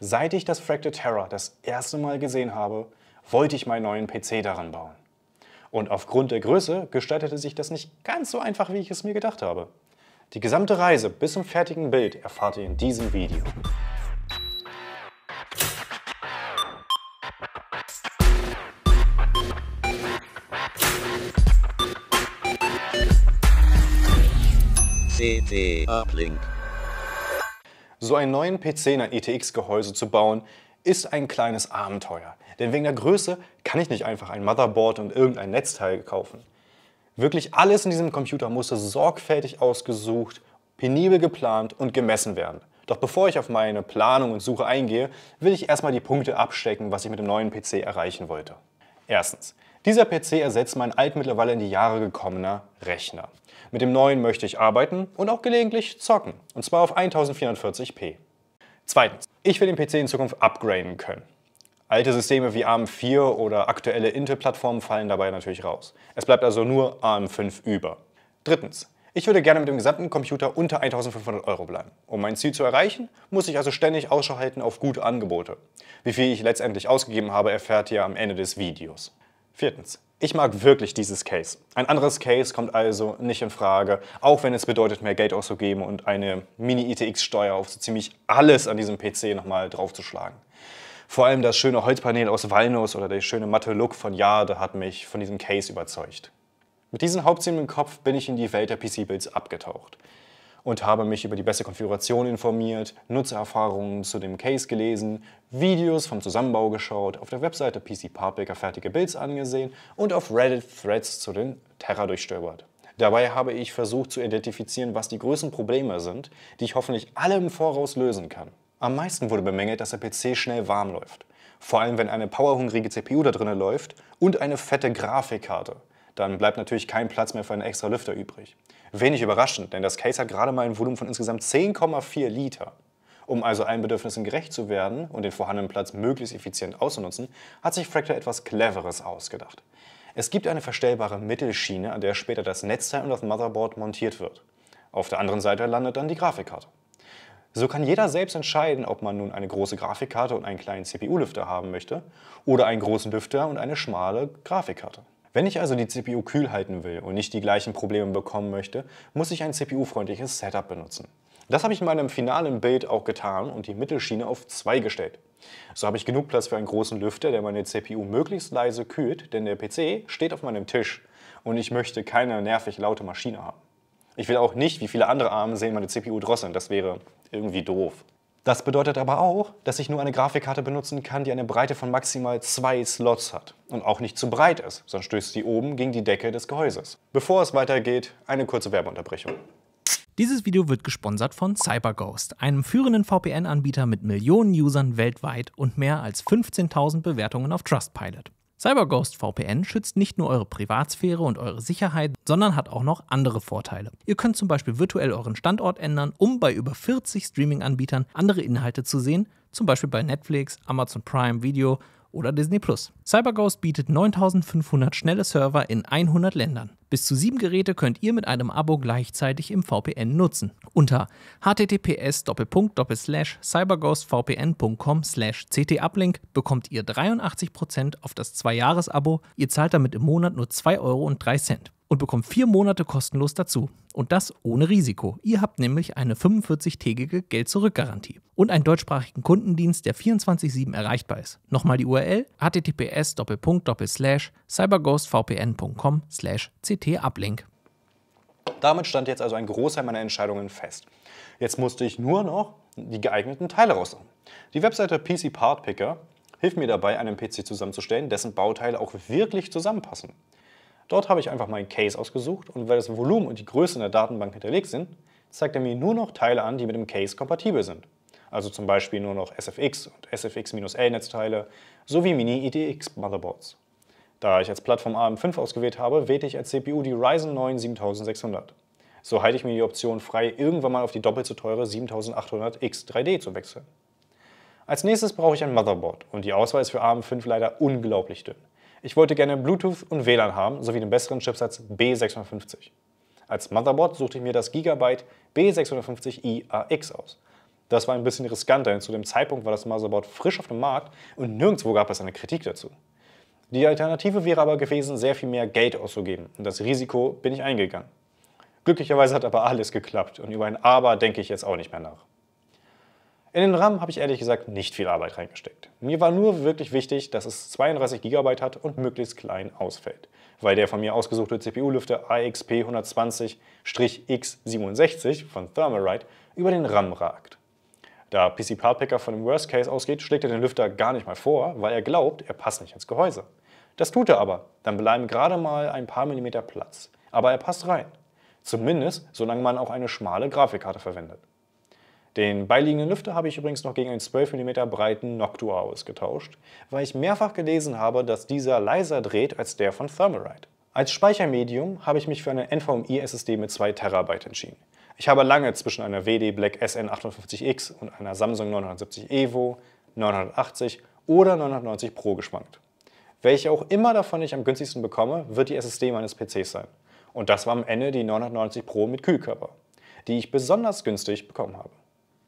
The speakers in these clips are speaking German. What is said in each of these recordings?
Seit ich das Fractal Terror das erste Mal gesehen habe, wollte ich meinen neuen PC daran bauen. Und aufgrund der Größe gestaltete sich das nicht ganz so einfach, wie ich es mir gedacht habe. Die gesamte Reise bis zum fertigen Bild erfahrt ihr in diesem Video. CT Uplink so einen neuen PC in ein ETX-Gehäuse zu bauen, ist ein kleines Abenteuer. Denn wegen der Größe kann ich nicht einfach ein Motherboard und irgendein Netzteil kaufen. Wirklich alles in diesem Computer musste sorgfältig ausgesucht, penibel geplant und gemessen werden. Doch bevor ich auf meine Planung und Suche eingehe, will ich erstmal die Punkte abstecken, was ich mit dem neuen PC erreichen wollte. Erstens, dieser PC ersetzt mein alt mittlerweile in die Jahre gekommener Rechner. Mit dem neuen möchte ich arbeiten und auch gelegentlich zocken, und zwar auf 1440p. Zweitens, ich will den PC in Zukunft upgraden können. Alte Systeme wie ARM4 oder aktuelle Intel-Plattformen fallen dabei natürlich raus. Es bleibt also nur ARM5 über. Drittens, ich würde gerne mit dem gesamten Computer unter 1500 Euro bleiben. Um mein Ziel zu erreichen, muss ich also ständig Ausschau halten auf gute Angebote. Wie viel ich letztendlich ausgegeben habe, erfährt ihr am Ende des Videos. Viertens. Ich mag wirklich dieses Case. Ein anderes Case kommt also nicht in Frage, auch wenn es bedeutet, mehr Geld auszugeben und eine Mini-ITX-Steuer auf so ziemlich alles an diesem PC nochmal draufzuschlagen. Vor allem das schöne Holzpanel aus Walnuss oder der schöne matte Look von Jade hat mich von diesem Case überzeugt. Mit diesen Hauptzielen im Kopf bin ich in die Welt der PC-Builds abgetaucht und habe mich über die beste Konfiguration informiert, Nutzererfahrungen zu dem Case gelesen, Videos vom Zusammenbau geschaut, auf der Webseite PC Parkbaker fertige Builds angesehen und auf Reddit Threads zu den Terra durchstöbert. Dabei habe ich versucht zu identifizieren, was die größten Probleme sind, die ich hoffentlich alle im Voraus lösen kann. Am meisten wurde bemängelt, dass der PC schnell warm läuft. Vor allem, wenn eine powerhungrige CPU da drinnen läuft und eine fette Grafikkarte dann bleibt natürlich kein Platz mehr für einen extra Lüfter übrig. Wenig überraschend, denn das Case hat gerade mal ein Volumen von insgesamt 10,4 Liter. Um also allen Bedürfnissen gerecht zu werden und den vorhandenen Platz möglichst effizient auszunutzen, hat sich Fractor etwas Cleveres ausgedacht. Es gibt eine verstellbare Mittelschiene, an der später das Netzteil und das Motherboard montiert wird. Auf der anderen Seite landet dann die Grafikkarte. So kann jeder selbst entscheiden, ob man nun eine große Grafikkarte und einen kleinen CPU-Lüfter haben möchte oder einen großen Lüfter und eine schmale Grafikkarte. Wenn ich also die CPU kühl halten will und nicht die gleichen Probleme bekommen möchte, muss ich ein CPU-freundliches Setup benutzen. Das habe ich in meinem finalen Bild auch getan und die Mittelschiene auf 2 gestellt. So habe ich genug Platz für einen großen Lüfter, der meine CPU möglichst leise kühlt, denn der PC steht auf meinem Tisch und ich möchte keine nervig laute Maschine haben. Ich will auch nicht, wie viele andere Arme sehen, meine CPU drosseln, das wäre irgendwie doof. Das bedeutet aber auch, dass ich nur eine Grafikkarte benutzen kann, die eine Breite von maximal zwei Slots hat und auch nicht zu breit ist, sonst stößt sie oben gegen die Decke des Gehäuses. Bevor es weitergeht, eine kurze Werbeunterbrechung. Dieses Video wird gesponsert von CyberGhost, einem führenden VPN-Anbieter mit Millionen Usern weltweit und mehr als 15.000 Bewertungen auf Trustpilot. CyberGhost VPN schützt nicht nur eure Privatsphäre und eure Sicherheit, sondern hat auch noch andere Vorteile. Ihr könnt zum Beispiel virtuell euren Standort ändern, um bei über 40 Streaming-Anbietern andere Inhalte zu sehen, zum Beispiel bei Netflix, Amazon Prime Video oder Disney Plus. CyberGhost bietet 9500 schnelle Server in 100 Ländern. Bis zu sieben Geräte könnt ihr mit einem Abo gleichzeitig im VPN nutzen. Unter https cyberghostvpn.com ctuplink bekommt ihr 83% auf das 2-Jahres-Abo. Ihr zahlt damit im Monat nur 2,03 Euro und bekommt vier Monate kostenlos dazu. Und das ohne Risiko. Ihr habt nämlich eine 45-tägige Geld-Zurück-Garantie und einen deutschsprachigen Kundendienst, der 24-7 erreichbar ist. Nochmal die URL https https cyberghostvpn.com ctablink. Damit stand jetzt also ein Großteil meiner Entscheidungen fest. Jetzt musste ich nur noch die geeigneten Teile raussuchen. Die Webseite PC Part Picker hilft mir dabei, einen PC zusammenzustellen, dessen Bauteile auch wirklich zusammenpassen. Dort habe ich einfach meinen Case ausgesucht und weil das Volumen und die Größe in der Datenbank hinterlegt sind, zeigt er mir nur noch Teile an, die mit dem Case kompatibel sind also zum Beispiel nur noch SFX und SFX-L-Netzteile sowie mini idx motherboards Da ich als Plattform AM5 ausgewählt habe, wähle ich als CPU die Ryzen 9 7600. So halte ich mir die Option frei, irgendwann mal auf die doppelt so teure 7800X3D zu wechseln. Als nächstes brauche ich ein Motherboard und die Auswahl ist für AM5 leider unglaublich dünn. Ich wollte gerne Bluetooth und WLAN haben, sowie den besseren Chipsatz B650. Als Motherboard suchte ich mir das Gigabyte B650i AX aus, das war ein bisschen riskanter, denn zu dem Zeitpunkt war das Motherboard frisch auf dem Markt und nirgendwo gab es eine Kritik dazu. Die Alternative wäre aber gewesen, sehr viel mehr Geld auszugeben und das Risiko bin ich eingegangen. Glücklicherweise hat aber alles geklappt und über ein Aber denke ich jetzt auch nicht mehr nach. In den RAM habe ich ehrlich gesagt nicht viel Arbeit reingesteckt. Mir war nur wirklich wichtig, dass es 32 GB hat und möglichst klein ausfällt, weil der von mir ausgesuchte CPU-Lüfter AXP 120-X67 von Thermalright über den RAM ragt. Da PC Part Picker von dem Worst Case ausgeht, schlägt er den Lüfter gar nicht mal vor, weil er glaubt, er passt nicht ins Gehäuse. Das tut er aber. Dann bleiben gerade mal ein paar Millimeter Platz. Aber er passt rein. Zumindest, solange man auch eine schmale Grafikkarte verwendet. Den beiliegenden Lüfter habe ich übrigens noch gegen einen 12 mm breiten Noctua ausgetauscht, weil ich mehrfach gelesen habe, dass dieser leiser dreht als der von Thermalright. Als Speichermedium habe ich mich für eine NVMe-SSD mit 2 TB entschieden. Ich habe lange zwischen einer WD Black SN58X und einer Samsung 970 EVO, 980 oder 990 Pro geschwankt. Welche auch immer davon ich am günstigsten bekomme, wird die SSD meines PCs sein. Und das war am Ende die 990 Pro mit Kühlkörper, die ich besonders günstig bekommen habe.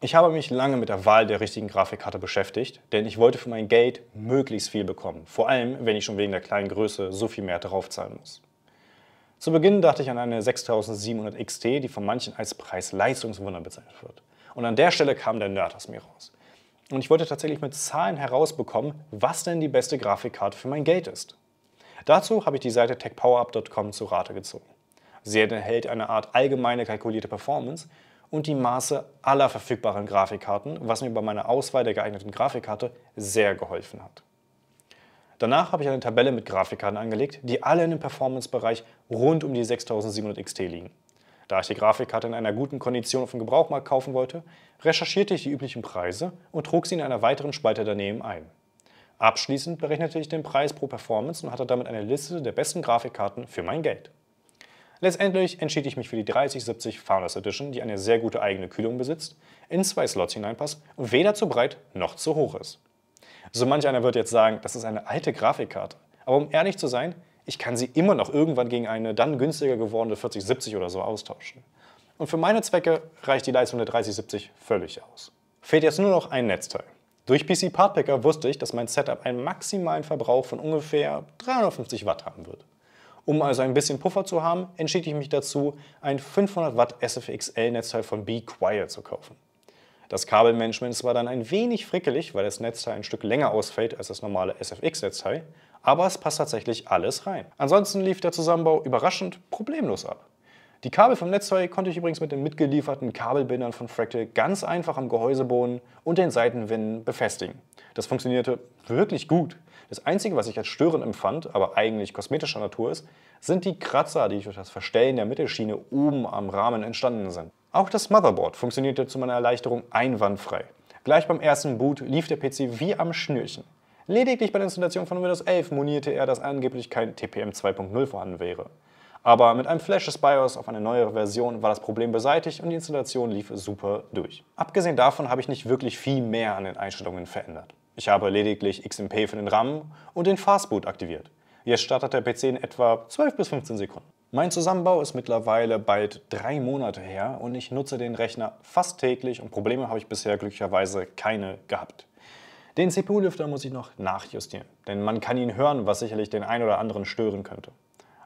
Ich habe mich lange mit der Wahl der richtigen Grafikkarte beschäftigt, denn ich wollte für mein Geld möglichst viel bekommen, vor allem wenn ich schon wegen der kleinen Größe so viel mehr draufzahlen muss. Zu Beginn dachte ich an eine 6700 XT, die von manchen als Preis-Leistungswunder bezeichnet wird. Und an der Stelle kam der Nerd aus mir raus. Und ich wollte tatsächlich mit Zahlen herausbekommen, was denn die beste Grafikkarte für mein Geld ist. Dazu habe ich die Seite techpowerup.com zu Rate gezogen. Sie enthält eine Art allgemeine kalkulierte Performance, und die Maße aller verfügbaren Grafikkarten, was mir bei meiner Auswahl der geeigneten Grafikkarte sehr geholfen hat. Danach habe ich eine Tabelle mit Grafikkarten angelegt, die alle in dem Performance-Bereich rund um die 6700 XT liegen. Da ich die Grafikkarte in einer guten Kondition auf dem Gebrauchmarkt kaufen wollte, recherchierte ich die üblichen Preise und trug sie in einer weiteren Spalte daneben ein. Abschließend berechnete ich den Preis pro Performance und hatte damit eine Liste der besten Grafikkarten für mein Geld. Letztendlich entschied ich mich für die 3070 Founders Edition, die eine sehr gute eigene Kühlung besitzt, in zwei Slots hineinpasst und weder zu breit noch zu hoch ist. So manch einer wird jetzt sagen, das ist eine alte Grafikkarte. Aber um ehrlich zu sein, ich kann sie immer noch irgendwann gegen eine dann günstiger gewordene 4070 oder so austauschen. Und für meine Zwecke reicht die Leistung der 3070 völlig aus. Fehlt jetzt nur noch ein Netzteil. Durch PC Part Picker wusste ich, dass mein Setup einen maximalen Verbrauch von ungefähr 350 Watt haben wird. Um also ein bisschen Puffer zu haben, entschied ich mich dazu, ein 500 Watt SFXL-Netzteil von Be Quiet zu kaufen. Das Kabelmanagement ist zwar dann ein wenig frickelig, weil das Netzteil ein Stück länger ausfällt als das normale SFX-Netzteil, aber es passt tatsächlich alles rein. Ansonsten lief der Zusammenbau überraschend problemlos ab. Die Kabel vom Netzteil konnte ich übrigens mit den mitgelieferten Kabelbindern von Fractal ganz einfach am Gehäusebohnen und den Seitenwinden befestigen. Das funktionierte wirklich gut. Das Einzige, was ich als störend empfand, aber eigentlich kosmetischer Natur ist, sind die Kratzer, die durch das Verstellen der Mittelschiene oben am Rahmen entstanden sind. Auch das Motherboard funktionierte zu meiner Erleichterung einwandfrei. Gleich beim ersten Boot lief der PC wie am Schnürchen. Lediglich bei der Installation von Windows 11 monierte er, dass angeblich kein TPM 2.0 vorhanden wäre. Aber mit einem Flash des BIOS auf eine neuere Version war das Problem beseitigt und die Installation lief super durch. Abgesehen davon habe ich nicht wirklich viel mehr an den Einstellungen verändert. Ich habe lediglich XMP für den RAM und den Fastboot aktiviert. Jetzt startet der PC in etwa 12 bis 15 Sekunden. Mein Zusammenbau ist mittlerweile bald drei Monate her und ich nutze den Rechner fast täglich und Probleme habe ich bisher glücklicherweise keine gehabt. Den CPU-Lüfter muss ich noch nachjustieren, denn man kann ihn hören, was sicherlich den einen oder anderen stören könnte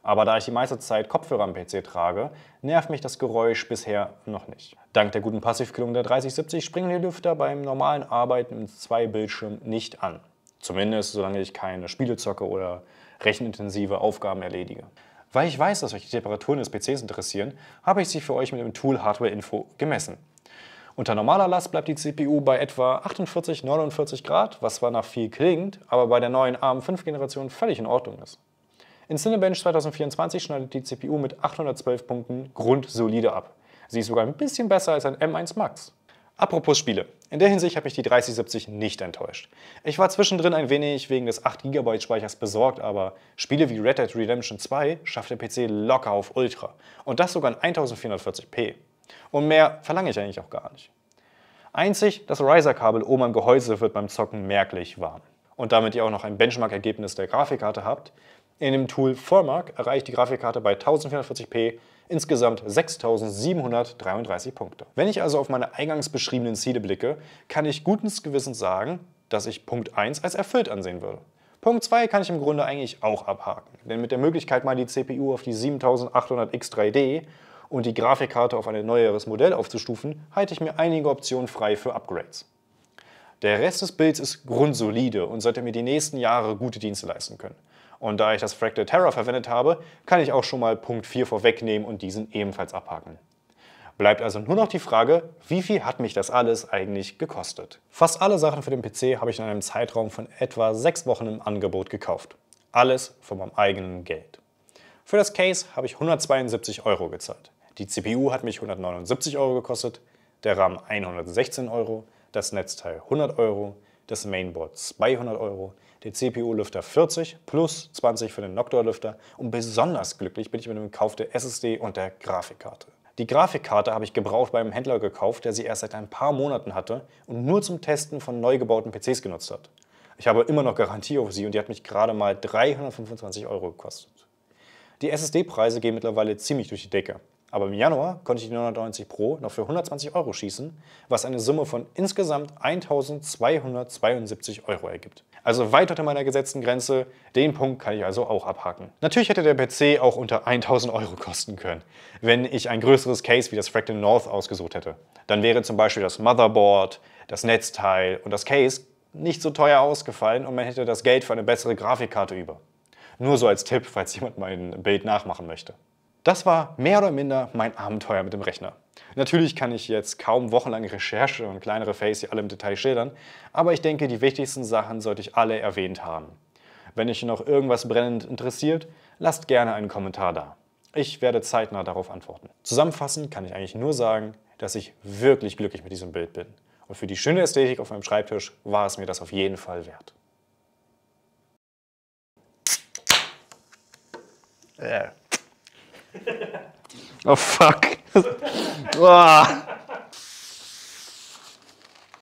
aber da ich die meiste Zeit Kopfhörer am PC trage, nervt mich das Geräusch bisher noch nicht. Dank der guten Passivkühlung der 3070 springen die Lüfter beim normalen Arbeiten mit zwei Bildschirmen nicht an. Zumindest solange ich keine Spiele zocke oder rechenintensive Aufgaben erledige. Weil ich weiß, dass euch die Temperaturen des PCs interessieren, habe ich sie für euch mit dem Tool Hardware Info gemessen. Unter normaler Last bleibt die CPU bei etwa 48, 49 Grad, was zwar nach viel klingt, aber bei der neuen ARM 5 Generation völlig in Ordnung ist. In Cinebench 2024 schneidet die CPU mit 812 Punkten grundsolide ab. Sie ist sogar ein bisschen besser als ein M1 Max. Apropos Spiele. In der Hinsicht habe ich die 3070 nicht enttäuscht. Ich war zwischendrin ein wenig wegen des 8 GB Speichers besorgt, aber Spiele wie Red Dead Redemption 2 schafft der PC locker auf Ultra. Und das sogar in 1440p. Und mehr verlange ich eigentlich auch gar nicht. Einzig das Riser-Kabel oben am Gehäuse wird beim Zocken merklich warm. Und damit ihr auch noch ein Benchmark-Ergebnis der Grafikkarte habt, in dem Tool Vormark erreicht die Grafikkarte bei 1440p insgesamt 6733 Punkte. Wenn ich also auf meine eingangs beschriebenen Ziele blicke, kann ich gutens Gewissens sagen, dass ich Punkt 1 als erfüllt ansehen würde. Punkt 2 kann ich im Grunde eigentlich auch abhaken, denn mit der Möglichkeit mal die CPU auf die 7800X3D und die Grafikkarte auf ein neueres Modell aufzustufen, halte ich mir einige Optionen frei für Upgrades. Der Rest des Bilds ist grundsolide und sollte mir die nächsten Jahre gute Dienste leisten können. Und da ich das Fractal Terra verwendet habe, kann ich auch schon mal Punkt 4 vorwegnehmen und diesen ebenfalls abhaken. Bleibt also nur noch die Frage, wie viel hat mich das alles eigentlich gekostet? Fast alle Sachen für den PC habe ich in einem Zeitraum von etwa sechs Wochen im Angebot gekauft. Alles von meinem eigenen Geld. Für das Case habe ich 172 Euro gezahlt. Die CPU hat mich 179 Euro gekostet, der RAM 116 Euro, das Netzteil 100 Euro, das Mainboard 200 Euro, den CPU-Lüfter 40 plus 20 für den Noctua-Lüfter und besonders glücklich bin ich mit dem Kauf der SSD und der Grafikkarte. Die Grafikkarte habe ich gebraucht bei einem Händler gekauft, der sie erst seit ein paar Monaten hatte und nur zum Testen von neu gebauten PCs genutzt hat. Ich habe immer noch Garantie auf sie und die hat mich gerade mal 325 Euro gekostet. Die SSD-Preise gehen mittlerweile ziemlich durch die Decke. Aber im Januar konnte ich die 990 Pro noch für 120 Euro schießen, was eine Summe von insgesamt 1272 Euro ergibt. Also weit unter meiner gesetzten Grenze. Den Punkt kann ich also auch abhaken. Natürlich hätte der PC auch unter 1000 Euro kosten können, wenn ich ein größeres Case wie das Fractal North ausgesucht hätte. Dann wäre zum Beispiel das Motherboard, das Netzteil und das Case nicht so teuer ausgefallen und man hätte das Geld für eine bessere Grafikkarte über. Nur so als Tipp, falls jemand mein Bild nachmachen möchte. Das war mehr oder minder mein Abenteuer mit dem Rechner. Natürlich kann ich jetzt kaum wochenlange Recherche und kleinere Faces hier alle im Detail schildern, aber ich denke, die wichtigsten Sachen sollte ich alle erwähnt haben. Wenn euch noch irgendwas brennend interessiert, lasst gerne einen Kommentar da. Ich werde zeitnah darauf antworten. Zusammenfassend kann ich eigentlich nur sagen, dass ich wirklich glücklich mit diesem Bild bin. Und für die schöne Ästhetik auf meinem Schreibtisch war es mir das auf jeden Fall wert. Äh. oh fuck. ah.